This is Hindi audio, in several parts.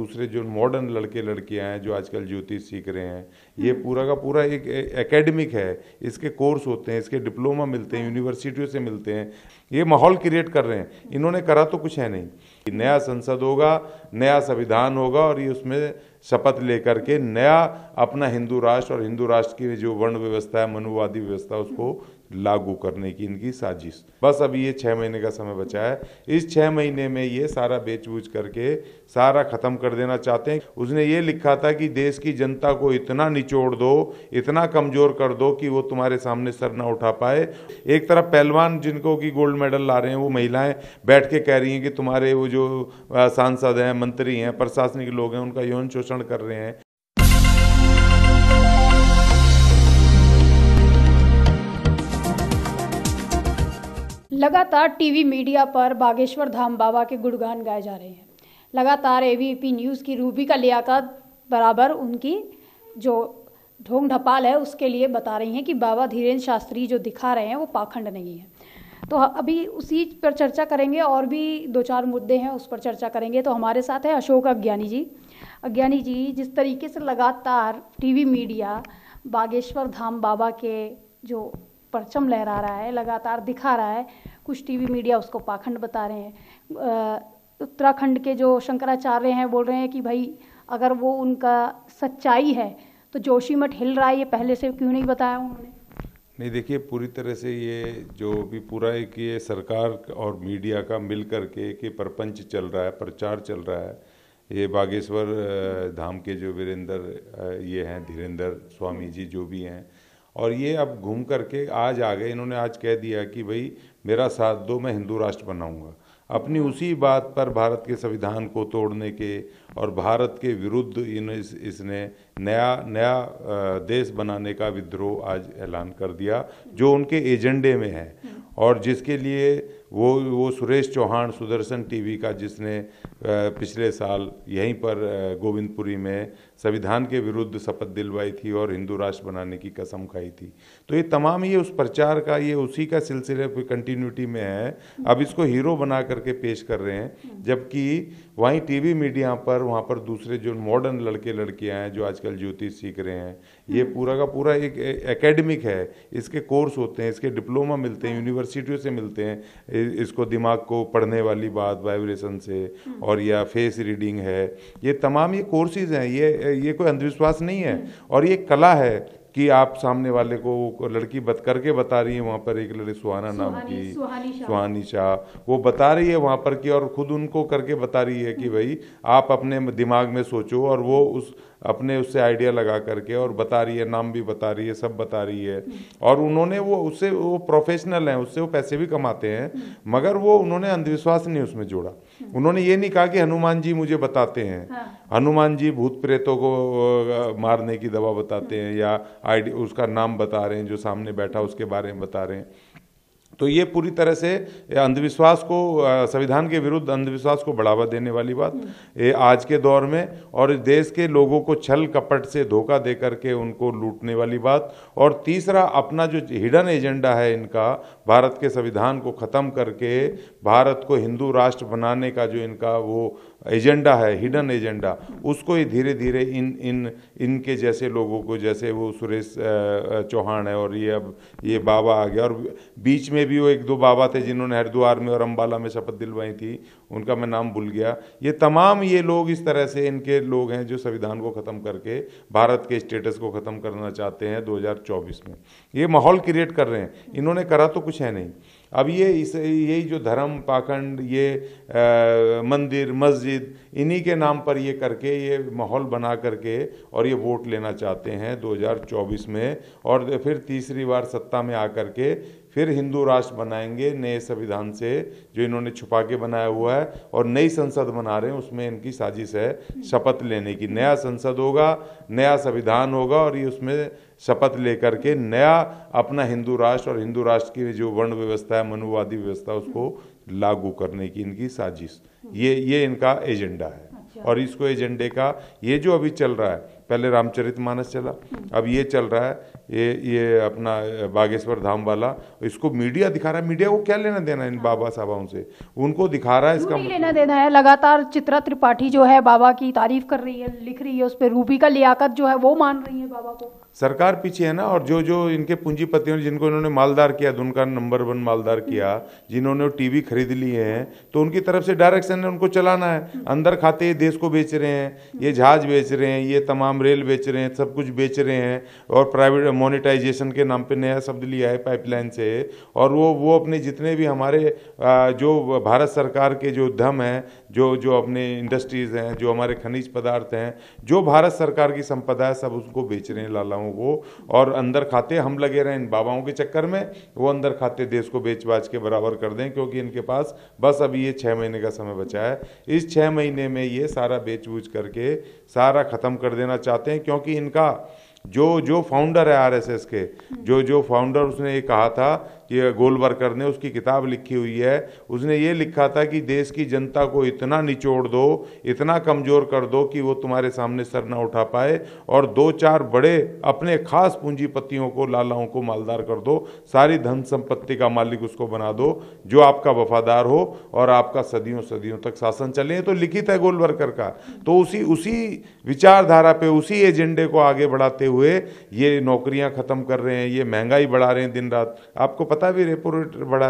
दूसरे जो मॉडर्न लड़के लड़कियां हैं जो आजकल ज्योतिष सीख रहे हैं हम्म। ये पूरा का पूरा एक एकेडमिक है इसके कोर्स होते हैं इसके डिप्लोमा मिलते हैं यूनिवर्सिटियों हाँ। से मिलते हैं ये माहौल क्रिएट कर रहे हैं इन्होंने करा तो कुछ है नहीं नया संसद होगा नया संविधान होगा और ये उसमें शपथ लेकर के नया अपना हिंदू राष्ट्र और हिंदू राष्ट्र की जो वर्ण व्यवस्था है मनुवादी व्यवस्था उसको हम्म। लागू करने की इनकी साजिश बस अभी ये छः महीने का समय बचा है इस छः महीने में ये सारा बेच करके सारा ख़त्म कर देना चाहते हैं उसने ये लिखा था कि देश की जनता को इतना निचोड़ दो इतना कमज़ोर कर दो कि वो तुम्हारे सामने सर ना उठा पाए एक तरफ पहलवान जिनको कि गोल्ड मेडल ला रहे हैं वो महिलाएं बैठ के कह रही हैं कि तुम्हारे वो जो सांसद हैं मंत्री हैं प्रशासनिक लोग हैं उनका यौन शोषण कर रहे हैं लगातार टीवी मीडिया पर बागेश्वर धाम बाबा के गुणगान गाए जा रहे हैं लगातार एबीपी न्यूज़ की रूबी का लियाकत बराबर उनकी जो ढोंग ढपाल है उसके लिए बता रही हैं कि बाबा धीरेन्द्र शास्त्री जो दिखा रहे हैं वो पाखंड नहीं है तो अभी उसी पर चर्चा करेंगे और भी दो चार मुद्दे हैं उस पर चर्चा करेंगे तो हमारे साथ है अशोक अज्ञानी जी अज्ञानी जी जिस तरीके से लगातार टीवी मीडिया बागेश्वर धाम बाबा के जो परचम लहरा रहा है लगातार दिखा रहा है कुछ टीवी मीडिया उसको पाखंड बता रहे हैं उत्तराखंड के जो शंकराचार्य हैं बोल रहे हैं कि भाई अगर वो उनका सच्चाई है तो जोशीमठ हिल रहा है ये पहले से क्यों नहीं बताया उन्होंने नहीं देखिए पूरी तरह से ये जो भी पूरा एक ये सरकार और मीडिया का मिल करके कि प्रपंच चल रहा है प्रचार चल रहा है ये बागेश्वर धाम के जो वीरेंद्र ये हैं धीरेन्द्र स्वामी जी जो भी हैं और ये अब घूम करके आज आ गए इन्होंने आज कह दिया कि भाई मेरा साथ दो मैं हिंदू राष्ट्र बनाऊंगा अपनी उसी बात पर भारत के संविधान को तोड़ने के और भारत के विरुद्ध इन इस, इसने नया नया देश बनाने का विद्रोह आज ऐलान कर दिया जो उनके एजेंडे में है और जिसके लिए वो वो सुरेश चौहान सुदर्शन टीवी का जिसने पिछले साल यहीं पर गोविंदपुरी में संविधान के विरुद्ध शपथ दिलवाई थी और हिंदू राष्ट्र बनाने की कसम खाई थी तो ये तमाम ये उस प्रचार का ये उसी का सिलसिले कंटिन्यूटी में है अब इसको हीरो बना करके पेश कर रहे हैं जबकि वहीं टीवी मीडिया पर वहाँ पर दूसरे जो मॉडर्न लड़के लड़कियाँ हैं जो आजकल ज्योतिष सीख रहे हैं ये हम्म। पूरा का पूरा एक एकेडमिक है इसके कोर्स होते हैं इसके डिप्लोमा मिलते हैं यूनिवर्सिटियों हाँ। से मिलते हैं इसको दिमाग को पढ़ने वाली बात वाइब्रेशन से हम्म। और या फेस रीडिंग है ये तमाम ये कोर्सेज हैं ये ये कोई अंधविश्वास नहीं है और ये कला है कि आप सामने वाले को लड़की बत करके बता रही है वहाँ पर एक लड़की सुहाना नाम की सुहानी शाह वो बता रही है वहाँ पर कि और ख़ुद उनको करके बता रही है कि हम्म। भाई आप अपने दिमाग में सोचो और वो उस अपने उससे आइडिया लगा करके और बता रही है नाम भी बता रही है सब बता रही है हम्म। और उन्होंने वो उससे वो प्रोफेशनल हैं उससे वो पैसे भी कमाते हैं हम्म। मगर वो उन्होंने अंधविश्वास नहीं उसमें जोड़ा उन्होंने ये नहीं कहा कि हनुमान जी मुझे बताते हैं हाँ। हनुमान जी भूत प्रेतों को मारने की दवा बताते हैं या आईडी उसका नाम बता रहे हैं जो सामने बैठा उसके बारे में बता रहे हैं तो ये पूरी तरह से अंधविश्वास को संविधान के विरुद्ध अंधविश्वास को बढ़ावा देने वाली बात हम्म। ये आज के दौर में और देश के लोगों को छल कपट से धोखा दे करके उनको लूटने वाली बात और तीसरा अपना जो हिडन एजेंडा है इनका भारत के संविधान को ख़त्म करके भारत को हिंदू राष्ट्र बनाने का जो इनका वो एजेंडा है हिडन एजेंडा उसको ही धीरे धीरे इन इन इनके जैसे लोगों को जैसे वो सुरेश चौहान है और ये अब ये बाबा आ गया और बीच में भी वो एक दो बाबा थे जिन्होंने हरिद्वार में और अम्बाला में शपथ दिलवाई थी उनका मैं नाम भूल गया ये तमाम ये लोग इस तरह से इनके लोग हैं जो संविधान को ख़त्म करके भारत के स्टेटस को ख़त्म करना चाहते हैं 2024 में ये माहौल क्रिएट कर रहे हैं इन्होंने करा तो कुछ है नहीं अब ये इस यही जो धर्म पाखंड ये आ, मंदिर मस्जिद इन्हीं के नाम पर ये करके ये माहौल बना करके और ये वोट लेना चाहते हैं 2024 में और फिर तीसरी बार सत्ता में आकर के फिर हिंदू राष्ट्र बनाएंगे नए संविधान से जो इन्होंने छुपा के बनाया हुआ है और नई संसद बना रहे हैं उसमें इनकी साजिश है शपथ लेने की नया संसद होगा नया संविधान होगा और ये उसमें शपथ लेकर के नया अपना हिंदू राष्ट्र और हिंदू राष्ट्र की जो वर्ण व्यवस्था है मनुवादी व्यवस्था उसको लागू करने की इनकी साजिश ये ये इनका एजेंडा है अच्छा। और इसको एजेंडे का ये जो अभी चल रहा है पहले रामचरित मानस चला अब ये चल रहा है ये ये अपना बागेश्वर धाम वाला इसको मीडिया दिखा रहा है मीडिया को क्या लेना देना है इन बाबा साहबाओं से उनको दिखा रहा है इसका मतलब? लेना देना है लगातार चित्रा त्रिपाठी जो है बाबा की तारीफ कर रही है लिख रही है उस पर रूपी का लियाकत जो है वो मान रही है बाबा को सरकार पीछे है ना और जो जो इनके पूंजीपतियों जिनको इन्होंने मालदार किया उनका नंबर वन मालदार किया जिन्होंने टीवी खरीद लिए हैं तो उनकी तरफ से डायरेक्शन है उनको चलाना है अंदर खाते ये देश को बेच रहे हैं ये जहाज बेच रहे हैं ये तमाम हम रेल बेच रहे हैं सब कुछ बेच रहे हैं और प्राइवेट मोनिटाइजेशन के नाम पे नया शब्द लिया है पाइपलाइन से और वो वो अपने जितने भी हमारे जो भारत सरकार के जो उद्यम हैं जो जो अपने इंडस्ट्रीज़ हैं जो हमारे खनिज पदार्थ हैं जो भारत सरकार की संपदा है सब उसको बेच रहे हैं लालाओं को और अंदर खाते हम लगे रहे इन बाबाओं के चक्कर में वो अंदर खाते देश को बेच बाच के बराबर कर दें क्योंकि इनके पास बस अभी ये छः महीने का समय बचा है इस छः महीने में ये सारा बेच बूझ करके सारा ख़त्म कर देना चाहते हैं क्योंकि इनका जो जो फाउंडर है आरएसएस के जो जो फाउंडर उसने ये कहा था ये गोलबर्कर ने उसकी किताब लिखी हुई है उसने ये लिखा था कि देश की जनता को इतना निचोड़ दो इतना कमज़ोर कर दो कि वो तुम्हारे सामने सर ना उठा पाए और दो चार बड़े अपने खास पूंजीपतियों को लालाओं को मालदार कर दो सारी धन संपत्ति का मालिक उसको बना दो जो आपका वफादार हो और आपका सदियों सदियों तक शासन चले तो लिखित है गोलवरकर का तो उसी उसी विचारधारा पे उसी एजेंडे को आगे बढ़ाते हुए ये नौकरियां ख़त्म कर रहे हैं ये महंगाई बढ़ा रहे हैं दिन रात आपको पता भी रेपो रेट बढ़ा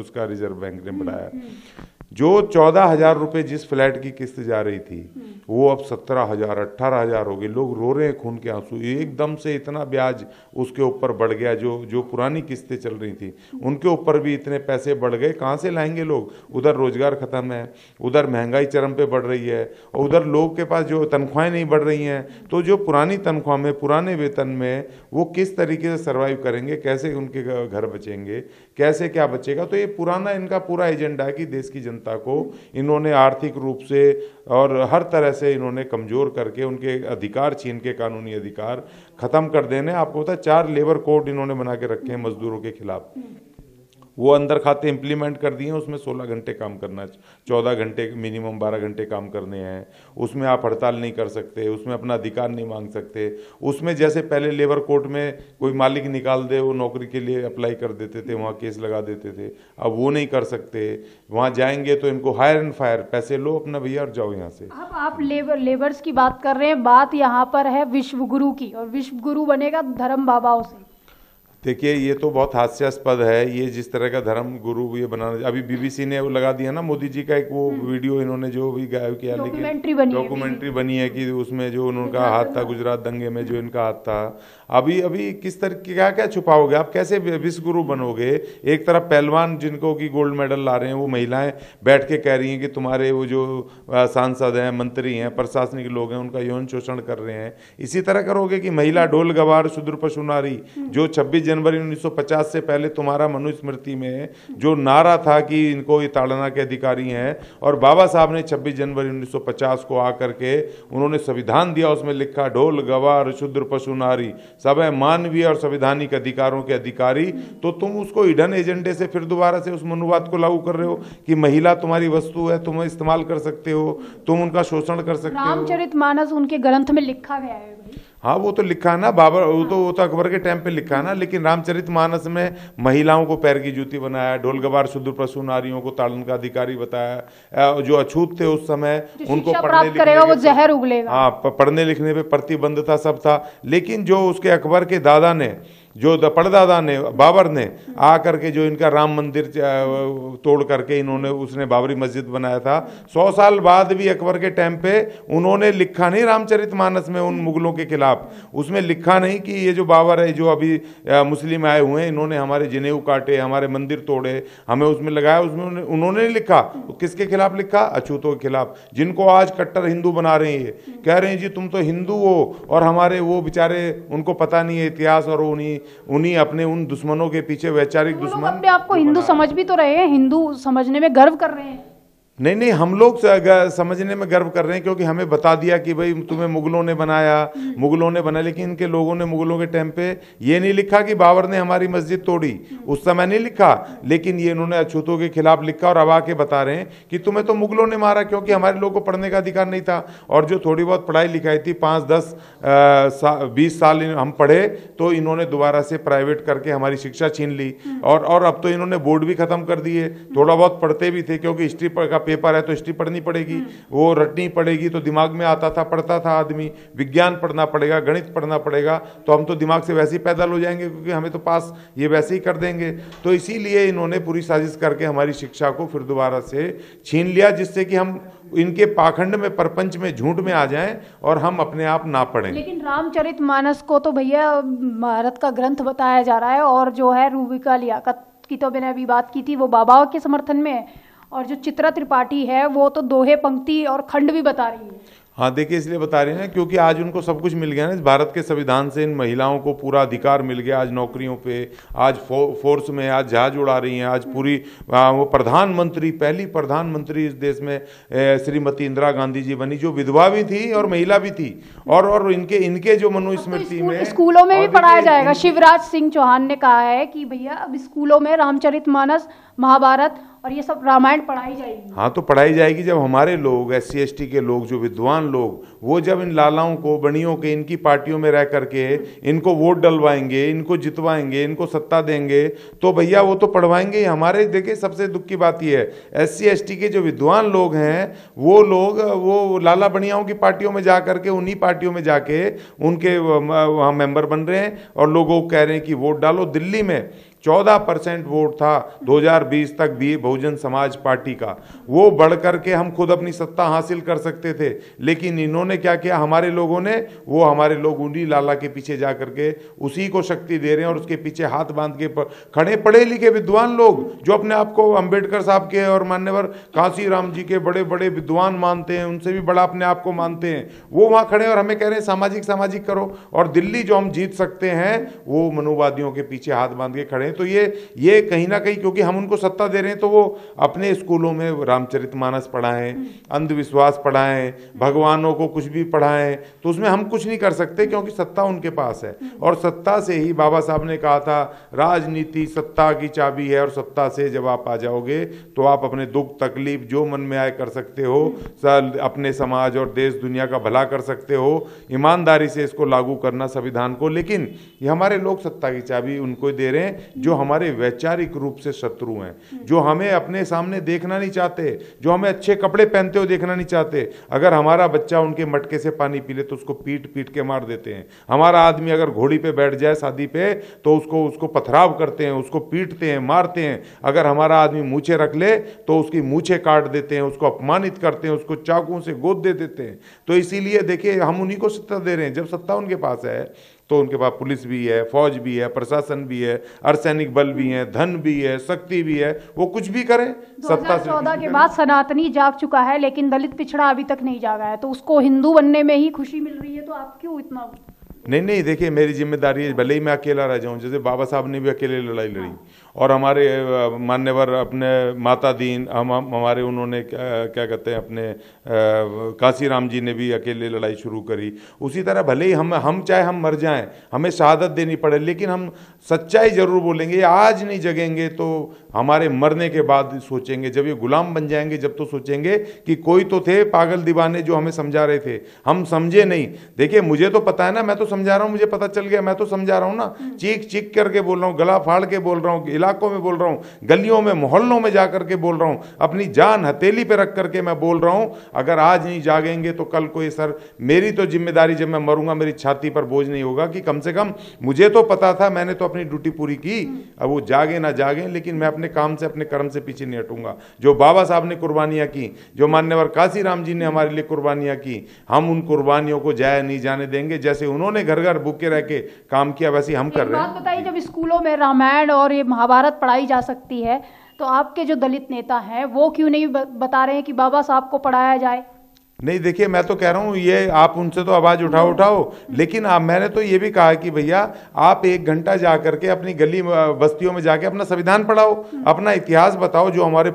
उसका रिजर्व बैंक ने हम्म, बढ़ाया हम्म। जो चौदह हजार रुपये जिस फ्लैट की किस्त जा रही थी हम्म। वो अब सत्रह हजार अट्ठारह हजार हो गई लोग रो रहे हैं खून के आंसू एकदम से इतना ब्याज उसके ऊपर बढ़ गया जो जो पुरानी किस्तें चल रही थी हम्म। उनके ऊपर भी इतने पैसे बढ़ गए कहाँ से लाएंगे लोग उधर रोजगार ख़त्म है उधर महंगाई चरम पे बढ़ रही है और उधर लोग के पास जो तनख्वाहें नहीं बढ़ रही हैं तो जो पुरानी तनख्वाह में पुराने वेतन में वो किस तरीके से सर्वाइव करेंगे कैसे उनके घर बचेंगे कैसे क्या बचेगा तो ये पुराना इनका पूरा एजेंडा है कि देश की जनता जनता को इन्होंने आर्थिक रूप से और हर तरह से इन्होंने कमज़ोर करके उनके अधिकार छीन के कानूनी अधिकार ख़त्म कर देने आपको पता है चार लेबर कोड इन्होंने बना के रखे हैं मज़दूरों के खिलाफ़ वो अंदर खाते इम्प्लीमेंट कर दिए उसमें 16 घंटे काम करना चौदह घंटे मिनिमम 12 घंटे काम करने हैं उसमें आप हड़ताल नहीं कर सकते उसमें अपना अधिकार नहीं मांग सकते उसमें जैसे पहले लेबर कोर्ट में कोई मालिक निकाल दे वो नौकरी के लिए अप्लाई कर देते थे वहाँ केस लगा देते थे अब वो नहीं कर सकते वहाँ जाएंगे तो इनको हायर एंड फायर पैसे लो अपना भैया और जाओ यहाँ से अब आप लेबर लेबर्स की बात कर रहे हैं बात यहाँ पर है विश्वगुरु की और विश्वगुरु बनेगा धर्म बाबाओं से देखिए ये तो बहुत हास्यास्पद है ये जिस तरह का धर्म गुरु ये बनाना अभी बीबीसी ने वो लगा दिया ना मोदी जी का एक वो हम्म। वीडियो इन्होंने जो भी गायब किया डॉक्यूमेंट्री बनी है कि उसमें जो उनका हाथ था गुजरात दंगे में जो इनका हाथ था अभी अभी किस तरह क्या क्या छुपाओगे आप कैसे विश्व गुरु बनोगे एक तरफ पहलवान जिनको की गोल्ड मेडल ला रहे हैं वो महिलाएं बैठ के कह रही हैं कि तुम्हारे वो जो सांसद हैं मंत्री हैं प्रशासनिक लोग हैं उनका यौन शोषण कर रहे हैं इसी तरह करोगे कि महिला डोल गवार सुदूर पशुनारी हम्म। जो छब्बीस जनवरी 1950 से पहले तुम्हारा मनुस्मृति में जो नारा था कि इनको ये ताड़ना के अधिकारी हैं और बाबा साहब ने 26 जनवरी 1950 को आकर के उन्होंने संविधान दिया उसमें लिखा ढोल गवार शुद्र पशु नारी सब है मानवीय और संविधानिक अधिकारों के अधिकारी तो तुम उसको इडन एजेंडे से फिर दोबारा से उस मनुवाद को लागू कर रहे हो कि महिला तुम्हारी वस्तु है तुम इस्तेमाल कर सकते हो तुम उनका शोषण कर सकते हो रामचरित उनके ग्रंथ में लिखा गया है हाँ वो तो लिखा ना बाबर वो तो हाँ। वो तो अकबर के टाइम पे लिखा ना लेकिन रामचरित मानस में महिलाओं को पैर की जूती बनाया ढोल गवार शुद्र प्रसु नारियों को ताड़न का अधिकारी बताया जो अछूत थे उस समय उनको पढ़ने लिखने वो जहर उगलेगा हाँ पढ़ने लिखने पे प्रतिबंध था सब था लेकिन जो उसके अकबर के दादा ने जो पड़दादा ने बाबर ने आ करके जो इनका राम मंदिर तोड़ करके इन्होंने उसने बाबरी मस्जिद बनाया था सौ साल बाद भी अकबर के टाइम पे उन्होंने लिखा नहीं रामचरित मानस में उन मुगलों के खिलाफ उसमें लिखा नहीं कि ये जो बाबर है जो अभी मुस्लिम आए हुए हैं इन्होंने हमारे जिनेऊ काटे हमारे मंदिर तोड़े हमें उसमें लगाया उसमें उन्होंने लिखा तो किसके खिलाफ लिखा अछूतों के खिलाफ जिनको आज कट्टर हिंदू बना रहे हैं कह रहे हैं जी तुम तो हिंदू हो और हमारे वो बेचारे उनको पता नहीं है इतिहास और उन्हीं उन्हीं अपने उन दुश्मनों के पीछे वैचारिक दुश्मन अपने हिंदू समझ भी तो रहे हैं हिंदू समझने में गर्व कर रहे हैं नहीं नहीं हम लोग समझने में गर्व कर रहे हैं क्योंकि हमें बता दिया कि भाई तुम्हें मुगलों ने बनाया मुगलों ने बनाया लेकिन इनके लोगों ने मुगलों के टाइम पे ये नहीं लिखा कि बाबर ने हमारी मस्जिद तोड़ी उस समय नहीं लिखा लेकिन ये इन्होंने अछूतों के खिलाफ लिखा और अब आके बता रहे हैं कि तुम्हें तो मुगलों ने मारा क्योंकि हमारे लोगों को पढ़ने का अधिकार नहीं था और जो थोड़ी बहुत पढ़ाई लिखाई थी पाँच दस बीस साल हम पढ़े तो इन्होंने दोबारा से प्राइवेट करके हमारी शिक्षा छीन ली और अब तो इन्होंने बोर्ड भी खत्म कर दिए थोड़ा बहुत पढ़ते भी थे क्योंकि हिस्ट्री का पेपर है तो हिस्ट्री पढ़नी पड़ेगी वो रटनी पड़ेगी तो दिमाग में आता था पढ़ता था आदमी विज्ञान पढ़ना पड़ेगा गणित पढ़ना पड़ेगा तो हम तो दिमाग से वैसे ही पैदल हो जाएंगे क्योंकि हमें तो पास ये वैसे ही कर देंगे तो इसीलिए इन्होंने पूरी साजिश करके हमारी शिक्षा को फिर दोबारा से छीन लिया जिससे कि हम इनके पाखंड में परपंच में झूठ में आ जाएं और हम अपने आप ना पढ़ें लेकिन रामचरित मानस को तो भैया भारत का ग्रंथ बताया जा रहा है और जो है रूबिका लियाकत की तो मैंने अभी बात की थी वो बाबाओं के समर्थन में है और जो चित्रा त्रिपाठी है वो तो दोहे पंक्ति और खंड भी बता रही है हाँ देखिए इसलिए बता रहे हैं क्योंकि आज उनको सब कुछ मिल गया ना भारत के संविधान से इन महिलाओं को पूरा अधिकार मिल गया आज नौकरियों पे आज फो, फोर्स में आज जहाज उड़ा रही हैं आज पूरी आ, वो प्रधानमंत्री पहली प्रधानमंत्री इस देश में श्रीमती इंदिरा गांधी जी बनी जो विधवा भी थी और महिला भी थी और और इनके इनके जो मनुस्मृति तो में स्कूलों में भी पढ़ाया जाएगा शिवराज सिंह चौहान ने कहा है कि भैया अब स्कूलों में रामचरित मानस महाभारत और ये सब रामायण पढ़ाई जाएगी हाँ तो पढ़ाई जाएगी जब हमारे लोग एस सी के लोग जो विद्वान लोग वो जब इन लालाओं को बणियों के इनकी पार्टियों में रह करके इनको वोट डलवाएंगे इनको जितवाएंगे इनको सत्ता देंगे तो भैया वो तो पढ़वाएंगे हमारे देखिए सबसे दुख की बात यह है एस सी के जो विद्वान लोग हैं वो लोग वो लाला बणियाओं की पार्टियों में जा करके उन्हीं पार्टियों में जाके उनके वहाँ मेंबर बन रहे हैं और लोगों को कह रहे हैं कि वोट डालो दिल्ली में 14 परसेंट वोट था 2020 तक भी बहुजन समाज पार्टी का वो बढ़ करके हम खुद अपनी सत्ता हासिल कर सकते थे लेकिन इन्होंने क्या किया हमारे लोगों ने वो हमारे लोग उन्हीं लाला के पीछे जा करके उसी को शक्ति दे रहे हैं और उसके पीछे हाथ बांध के खड़े पढ़े लिखे विद्वान लोग जो अपने आप को अम्बेडकर साहब के और मान्यवर काशी राम जी के बड़े बड़े विद्वान मानते हैं उनसे भी बड़ा अपने आप को मानते हैं वो वहाँ खड़े और हमें कह रहे हैं सामाजिक सामाजिक करो और दिल्ली जो हम जीत सकते हैं वो मनुवादियों के पीछे हाथ बांध के खड़े हैं तो ये ये कहीं ना कहीं क्योंकि हम उनको सत्ता दे रहे हैं तो वो अपने स्कूलों में रामचरित मानस पढ़ाएं अंधविश्वास पढ़ाएं भगवानों को कुछ भी पढ़ाएं तो उसमें हम कुछ नहीं कर सकते क्योंकि सत्ता उनके पास है और सत्ता से ही बाबा साहब ने कहा था राजनीति सत्ता की चाबी है और सत्ता से जब आप आ जाओगे तो आप अपने दुख तकलीफ जो मन में आए कर सकते हो अपने समाज और देश दुनिया का भला कर सकते हो ईमानदारी से इसको लागू करना संविधान को लेकिन ये हमारे लोग सत्ता की चाबी उनको दे रहे हैं जो हमारे वैचारिक रूप से शत्रु हैं जो हमें अपने सामने देखना नहीं चाहते जो हमें अच्छे कपड़े पहनते हुए देखना नहीं चाहते अगर हमारा बच्चा उनके मटके से पानी पी ले तो उसको पीट पीट के मार देते हैं हमारा आदमी अगर घोड़ी पे बैठ जाए शादी पे तो उसको उसको पथराव करते हैं उसको पीटते हैं मारते हैं अगर हमारा आदमी मूछे रख ले तो उसकी मूछे काट देते हैं उसको अपमानित करते हैं उसको चाकुओं से गोद दे देते हैं तो इसीलिए देखिए हम उन्हीं को सत्ता दे रहे हैं जब सत्ता उनके पास है तो उनके पास पुलिस भी है फौज भी है प्रशासन भी है अर्सैनिक बल भी है धन भी है शक्ति भी है वो कुछ भी करें सत्ता चौदह के बाद सनातनी जाग चुका है लेकिन दलित पिछड़ा अभी तक नहीं जागा है तो उसको हिंदू बनने में ही खुशी मिल रही है तो आप क्यों इतना नहीं नहीं देखिए मेरी जिम्मेदारी है भले ही मैं अकेला रह जाऊं जैसे बाबा साहब ने भी अकेले लड़ाई लड़ी और हमारे मान्यवर अपने माता दीन हम हमारे उन्होंने क्या, कहते हैं अपने काशी राम जी ने भी अकेले लड़ाई शुरू करी उसी तरह भले ही हम हम चाहे हम मर जाएं हमें शहादत देनी पड़े लेकिन हम सच्चाई ज़रूर बोलेंगे आज नहीं जगेंगे तो हमारे मरने के बाद सोचेंगे जब ये गुलाम बन जाएंगे जब तो सोचेंगे कि कोई तो थे पागल दीवाने जो हमें समझा रहे थे हम समझे नहीं देखिए मुझे तो पता है ना मैं तो समझा रहा हूँ मुझे पता चल गया मैं तो समझा रहा हूँ ना हम्म। चीख चीख करके बोल रहा हूँ गला फाड़ के बोल रहा हूँ इलाकों में बोल रहा हूँ गलियों में मोहल्लों में जा करके बोल रहा हूँ अपनी जान हथेली पे रख करके मैं बोल रहा हूँ अगर आज नहीं जागेंगे तो कल को ये सर मेरी तो जिम्मेदारी जब मैं मरूंगा मेरी छाती पर बोझ नहीं होगा कि कम से कम मुझे तो पता था मैंने तो अपनी ड्यूटी पूरी की अब वो जागे ना जागे लेकिन मैं अपने काम से अपने कर्म से पीछे नहीं हटूंगा जो बाबा साहब ने कुर्बानियाँ की जो मान्यवर काशी राम जी ने हमारे लिए कुर्बानियाँ की हम उन कुर्बानियों को जाया नहीं जाने देंगे जैसे उन्होंने घर घर भूखे रह के काम किया वैसे हम कर रहे हैं बताइए जब स्कूलों में रामायण और ये महाभारत भारत पढ़ाई जा सकती है तो आपके जो दलित नेता हैं वो क्यों नहीं बता रहे हैं कि बाबा साहब को पढ़ाया जाए नहीं देखिए मैं तो कह रहा हूँ ये आप उनसे तो आवाज़ उठाओ उठाओ लेकिन आप मैंने तो ये भी कहा कि भैया आप एक घंटा जा करके अपनी गली बस्तियों में जाके अपना संविधान पढ़ाओ अपना इतिहास बताओ जो हमारे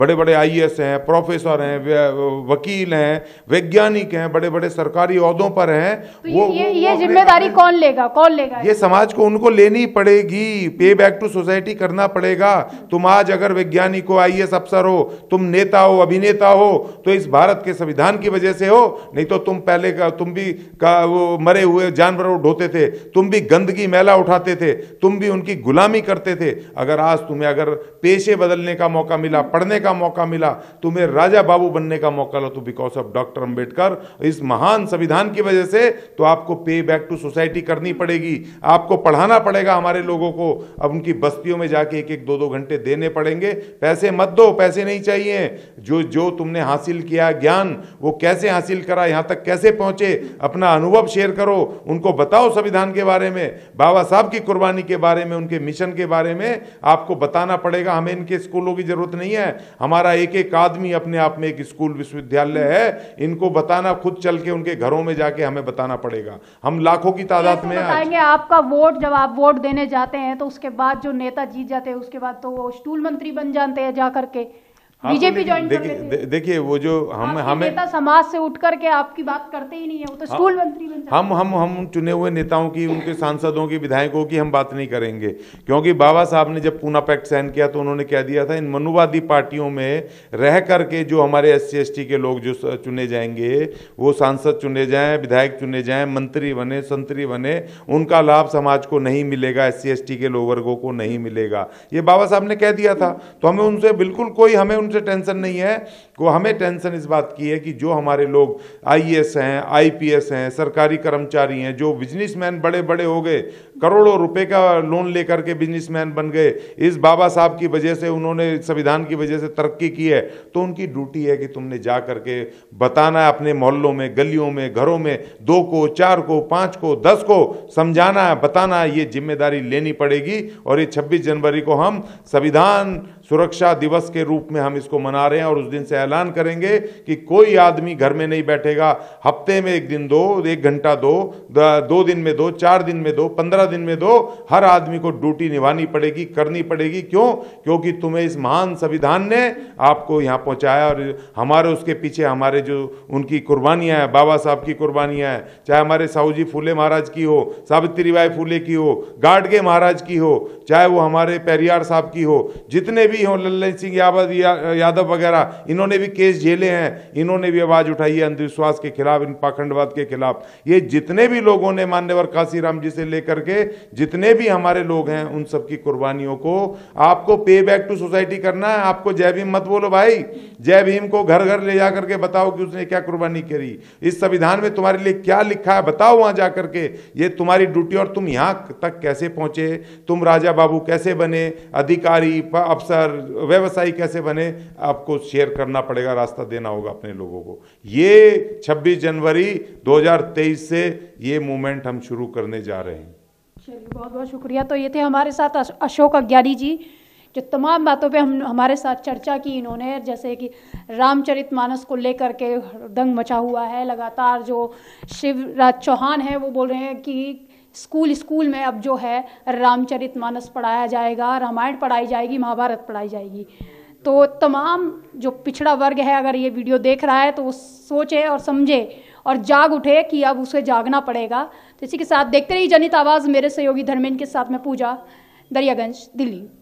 बड़े बड़े आईएएस हैं प्रोफेसर हैं वकील हैं वैज्ञानिक हैं बड़े बड़े सरकारी अहदों पर हैं तो वो ये, ये जिम्मेदारी कौन लेगा कौन लेगा ये समाज को उनको लेनी पड़ेगी पे बैक टू सोसाइटी करना पड़ेगा तुम आज अगर वैज्ञानिक हो आई अफसर हो तुम नेता हो अभिनेता हो तो इस भारत के संविधान की वजह से हो नहीं तो तुम पहले का तुम भी का वो मरे हुए जानवरों ढोते थे तुम भी गंदगी मैला उठाते थे तुम भी उनकी गुलामी करते थे अगर आज तुम्हें अगर पेशे बदलने का मौका मिला पढ़ने का मौका मिला तुम्हें राजा बाबू बनने का मौका लो तो बिकॉज ऑफ डॉक्टर अम्बेडकर इस महान संविधान की वजह से तो आपको पे बैक टू सोसाइटी करनी पड़ेगी आपको पढ़ाना पड़ेगा हमारे लोगों को अब उनकी बस्तियों में जाके एक एक दो दो घंटे देने पड़ेंगे पैसे मत दो पैसे नहीं चाहिए जो जो तुमने हासिल किया ज्ञान वो वो कैसे हासिल करा यहाँ तक कैसे पहुँचे अपना अनुभव शेयर करो उनको बताओ संविधान के बारे में बाबा साहब की कुर्बानी के बारे में उनके मिशन के बारे में आपको बताना पड़ेगा हमें इनके स्कूलों की ज़रूरत नहीं है हमारा एक एक आदमी अपने आप में एक स्कूल विश्वविद्यालय है इनको बताना खुद चल के उनके घरों में जाके हमें बताना पड़ेगा हम लाखों की तादाद में आएंगे आपका वोट जब आप वोट देने जाते हैं तो उसके बाद जो नेता जीत जाते हैं उसके बाद तो वो स्टूल मंत्री बन जाते हैं जा करके तो बीजेपी ज्वाइन देखिए देखिए वो जो हम हमें नेता समाज से उठ करके आपकी बात करते ही नहीं है वो तो हाँ। स्कूल मंत्री बन हम हम हम चुने हुए नेताओं की उनके सांसदों की विधायकों की हम बात नहीं करेंगे क्योंकि बाबा साहब ने जब पूना पैक्ट साइन किया तो उन्होंने क्या दिया था इन मनुवादी पार्टियों में रह करके जो हमारे एस सी के लोग जो चुने जाएंगे वो सांसद चुने जाएं विधायक चुने जाएं मंत्री बने संतरी बने उनका लाभ समाज को नहीं मिलेगा एस सी के लोग वर्गों को नहीं मिलेगा ये बाबा साहब ने कह दिया था तो हमें उनसे बिल्कुल कोई हमें से टेंशन नहीं है को हमें टेंशन इस बात की है कि जो हमारे लोग आईएएस हैं आईपीएस हैं सरकारी कर्मचारी हैं जो बिजनेसमैन बड़े बड़े हो गए करोड़ों रुपए का लोन लेकर के बिजनेसमैन बन गए इस बाबा साहब की वजह से उन्होंने संविधान की वजह से तरक्की की है तो उनकी ड्यूटी है कि तुमने जा करके बताना है अपने मोहल्लों में गलियों में घरों में दो को चार को पाँच को दस को समझाना है बताना है ये जिम्मेदारी लेनी पड़ेगी और ये छब्बीस जनवरी को हम संविधान सुरक्षा दिवस के रूप में हम इसको मना रहे हैं और उस दिन से ऐलान करेंगे कि कोई आदमी घर में नहीं बैठेगा हफ्ते में एक दिन दो एक घंटा दो दो दिन में दो चार दिन में दो पंद्रह दिन में दो हर आदमी को ड्यूटी निभानी पड़ेगी करनी पड़ेगी क्यों क्योंकि तुम्हें इस महान संविधान ने आपको यहाँ पहुँचाया और हमारे उसके पीछे हमारे जो उनकी कुर्बानियाँ हैं बाबा साहब की कुर्बानियाँ हैं चाहे हमारे साहू जी फूले महाराज की हो सावित्री बाई फूले की हो गाडगे महाराज की हो चाहे वो हमारे पेरियार साहब की हो जितने भी भी हों ललन सिंह यादव यादव वगैरह इन्होंने भी केस झेले हैं इन्होंने भी आवाज़ उठाई है अंधविश्वास के खिलाफ इन पाखंडवाद के खिलाफ ये जितने भी लोगों ने मान्यवर काशीराम जी से लेकर के जितने भी हमारे लोग हैं उन सबकी कुर्बानियों को आपको पे बैक टू सोसाइटी करना है आपको जय भीम मत बोलो भाई जय भीम को घर घर ले जा करके बताओ कि उसने क्या कुर्बानी करी इस संविधान में तुम्हारे लिए क्या लिखा है बताओ वहां जा करके ये तुम्हारी ड्यूटी और तुम यहाँ तक कैसे पहुंचे तुम राजा बाबू कैसे बने अधिकारी अफसर और व्यवसायी कैसे बने आपको शेयर करना पड़ेगा रास्ता देना होगा अपने लोगों को ये 26 जनवरी 2023 से ये मूवमेंट हम शुरू करने जा रहे हैं चलिए बहुत बहुत शुक्रिया तो ये थे हमारे साथ अशोक अज्ञानी जी जो तमाम बातों पे हम हमारे साथ चर्चा की इन्होंने जैसे कि रामचरित मानस को लेकर के दंग मचा हुआ है लगातार जो शिवराज चौहान है वो बोल रहे हैं कि स्कूल स्कूल में अब जो है रामचरित मानस पढ़ाया जाएगा रामायण पढ़ाई जाएगी महाभारत पढ़ाई जाएगी तो तमाम जो पिछड़ा वर्ग है अगर ये वीडियो देख रहा है तो वो सोचे और समझे और जाग उठे कि अब उसे जागना पड़ेगा तो इसी के साथ देखते रहिए जनित आवाज़ मेरे सहयोगी धर्मेंद्र के साथ में पूजा दरियागंज दिल्ली